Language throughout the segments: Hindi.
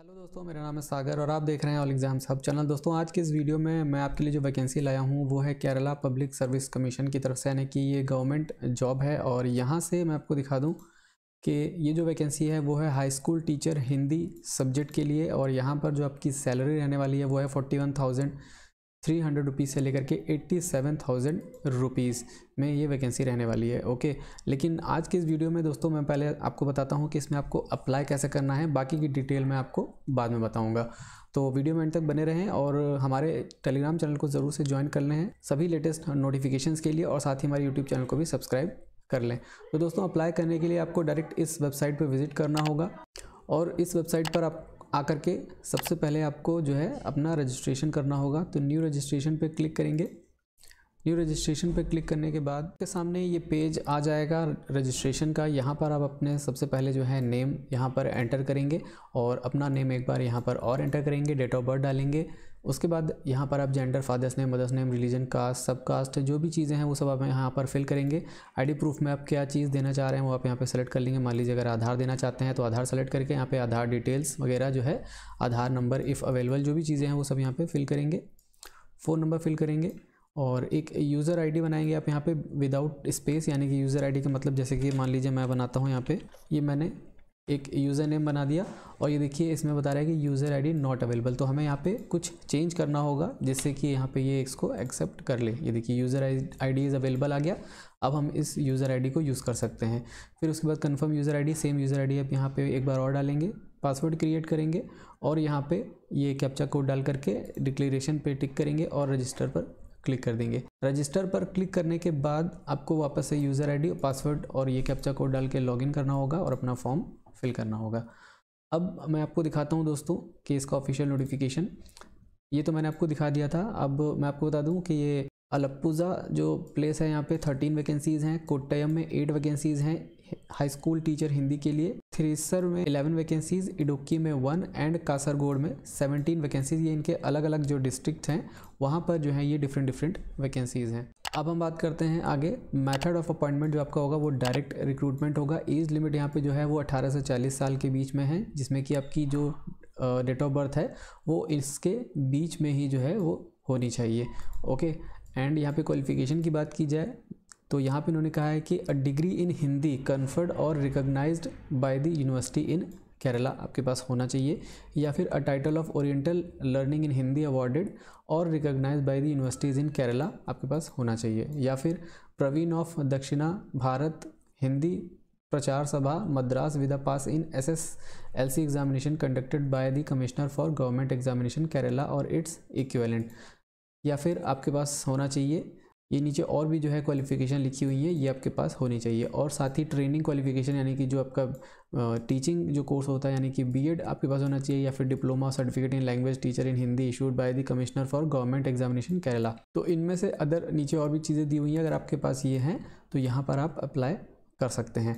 हेलो दोस्तों मेरा नाम है सागर और आप देख रहे हैं ऑल एग्जाम सब चैनल दोस्तों आज के इस वीडियो में मैं आपके लिए जो वैकेंसी लाया हूँ वो है केरला पब्लिक सर्विस कमीशन की तरफ से यानी कि ये गवर्नमेंट जॉब है और यहाँ से मैं आपको दिखा दूँ कि ये जो वैकेंसी है वो है high school teacher Hindi subject के लिए और यहाँ पर जो आपकी सैलरी रहने वाली है वो है forty one thousand three hundred rupees से लेकर के एट्टी सेवन थाउजेंड रुपीज़ में ये वैकेंसी रहने वाली है ओके लेकिन आज के इस वीडियो में दोस्तों मैं पहले आपको बताता हूँ कि इसमें आपको अप्लाई कैसे करना है बाकी की डिटेल मैं आपको बाद में बताऊँगा तो वीडियो में एंड तक बने रहें और हमारे टेलीग्राम चैनल को ज़रूर से ज्वाइन कर लें सभी लेटेस्ट नोटिफिकेशन के लिए और साथ ही हमारे यूट्यूब चैनल को भी सब्सक्राइब कर लें तो दोस्तों अप्लाई करने के लिए आपको डायरेक्ट इस वेबसाइट पर विजिट करना होगा और इस वेबसाइट पर आप आकर के सबसे पहले आपको जो है अपना रजिस्ट्रेशन करना होगा तो न्यू रजिस्ट्रेशन पर क्लिक करेंगे न्यू रजिस्ट्रेशन पर क्लिक करने के बाद के सामने ये पेज आ जाएगा रजिस्ट्रेशन का यहाँ पर आप अपने सबसे पहले जो है नेम यहाँ पर एंटर करेंगे और अपना नेम एक बार यहाँ पर और एंटर करेंगे डेट ऑफ बर्थ डालेंगे उसके बाद यहाँ पर आप gender father's name mother's name religion caste sub caste जो भी चीज़ें हैं वो सब आप यहाँ पर फिल करेंगे आईडी प्रूफ में आप क्या चीज़ देना चाह रहे हैं वो आप यहाँ पे सेलेक्ट कर लेंगे मान लीजिए अगर आधार देना चाहते हैं तो आधार सेलेक्ट करके यहाँ पे आधार डिटेल्स वगैरह जो है आधार नंबर इफ़ अवेलेबल जो भी चीज़ें हैं वो सब यहाँ पर फिल करेंगे फ़ोन नंबर फिल करेंगे और एक यूज़र आई बनाएंगे आप यहाँ पर विदाउट स्पेस यानी कि यूज़र आई का मतलब जैसे कि मान लीजिए मैं बनाता हूँ यहाँ पर ये मैंने एक यूज़र नेम बना दिया और ये देखिए इसमें बता रहा है कि यूज़र आईडी नॉट अवेलेबल तो हमें यहाँ पे कुछ चेंज करना होगा जिससे कि यहाँ पे ये इसको एक्सेप्ट कर ले ये देखिए यूज़र आईडी इज़ अवेलेबल आ गया अब हम इस यूज़र आईडी को यूज़ कर सकते हैं फिर उसके बाद confirm user ID same user ID अब यहाँ पे एक बार और डालेंगे पासवर्ड क्रिएट करेंगे और यहाँ पे ये कैप्चा कोड डाल करके डिक्लेरेशन पे टिक करेंगे और रजिस्टर पर क्लिक कर देंगे रजिस्टर पर क्लिक करने के बाद आपको वापस से यूज़र आईडी पासवर्ड और ये कैप्चा कोड डाल के लॉगिन करना होगा और अपना फॉर्म फिल करना होगा अब मैं आपको दिखाता हूँ दोस्तों कि इसका ऑफिशियल नोटिफिकेशन ये तो मैंने आपको दिखा दिया था अब मैं आपको बता दूँ कि ये अलप्पुज़ा जो प्लेस है यहाँ पे थर्टीन वैकेंसीज़ हैं कोटयम में एट वैकेंसीज़ हैं हाई स्कूल टीचर हिंदी के लिए थ्रीसर में 11 वैकेंसीज़ इडुक्की में वन एंड कासरगोड में 17 वैकेंसीज़ ये इनके अलग अलग जो डिस्ट्रिक्ट हैं वहाँ पर जो है ये डिफरेंट डिफरेंट वैकेंसीज़ हैं अब हम बात करते हैं आगे मेथड ऑफ अपॉइंटमेंट जो आपका होगा वो डायरेक्ट रिक्रूटमेंट होगा एज लिमिट यहाँ पे जो है वो 18 से 40 साल के बीच में है जिसमें कि आपकी जो डेट ऑफ बर्थ है वो इसके बीच में ही जो है वो होनी चाहिए ओके एंड यहाँ पे क्वालिफिकेशन की बात की जाए तो यहाँ पे इन्होंने कहा है कि a degree in Hindi conferred और recognised by the university in Kerala आपके पास होना चाहिए या फिर a title of oriental learning in Hindi awarded और recognise by the universities in Kerala आपके पास होना चाहिए या फिर प्रवीण ऑफ दक्षिणा Bharat Hindi Prachar Sabha Madras with pass in S S L C examination conducted by the commissioner for government examination Kerala और इट्स इक्वेलेंट या फिर आपके पास होना चाहिए ये नीचे और भी जो है क्वालिफिकेशन लिखी हुई है ये आपके पास होनी चाहिए और साथ ही ट्रेनिंग क्वालिफिकेशन यानी कि जो आपका टीचिंग जो कोर्स होता है यानी कि बीएड आपके पास होना चाहिए या फिर diploma certificate in language teacher in Hindi issued by the commissioner for government examination Kerala तो इनमें से अदर नीचे और भी चीज़ें दी हुई हैं अगर आपके पास ये हैं तो यहाँ पर आप अप्लाई कर सकते हैं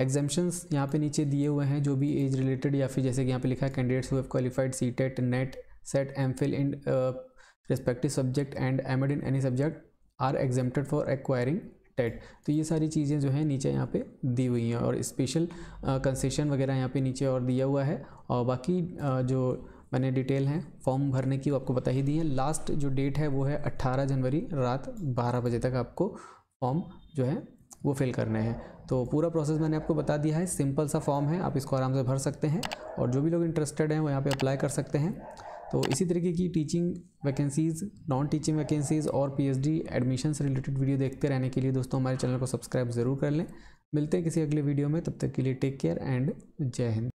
एग्जामिशंस यहाँ पर नीचे दिए हुए हैं जो भी एज रिलेटेड या फिर जैसे कि यहाँ पर लिखा है candidates who qualified C TET NET SET M Phil in respective subject and MEd in any subject are exempted for acquiring TET तो ये सारी चीज़ें जो है नीचे यहाँ पे दी हुई हैं और स्पेशल कंसेशन वगैरह यहाँ पे नीचे और दिया हुआ है और बाकी आ, जो मैंने डिटेल हैं फॉर्म भरने की वो आपको बता ही दी है लास्ट जो डेट है वो है 18 जनवरी रात 12 बजे तक आपको फॉर्म जो है वो फिल करने हैं तो पूरा प्रोसेस मैंने आपको बता दिया है सिंपल सा फॉर्म है आप इसको आराम से भर सकते हैं और जो भी लोग इंटरेस्टेड हैं वो यहाँ पर अप्लाई कर सकते हैं तो इसी तरीके की teaching vacancies non teaching vacancies और पीएचडी एडमिशन से रिलेटेड वीडियो देखते रहने के लिए दोस्तों हमारे चैनल को सब्सक्राइब ज़रूर कर लें मिलते हैं किसी अगले वीडियो में तब तक के लिए टेक केयर एंड जय हिंद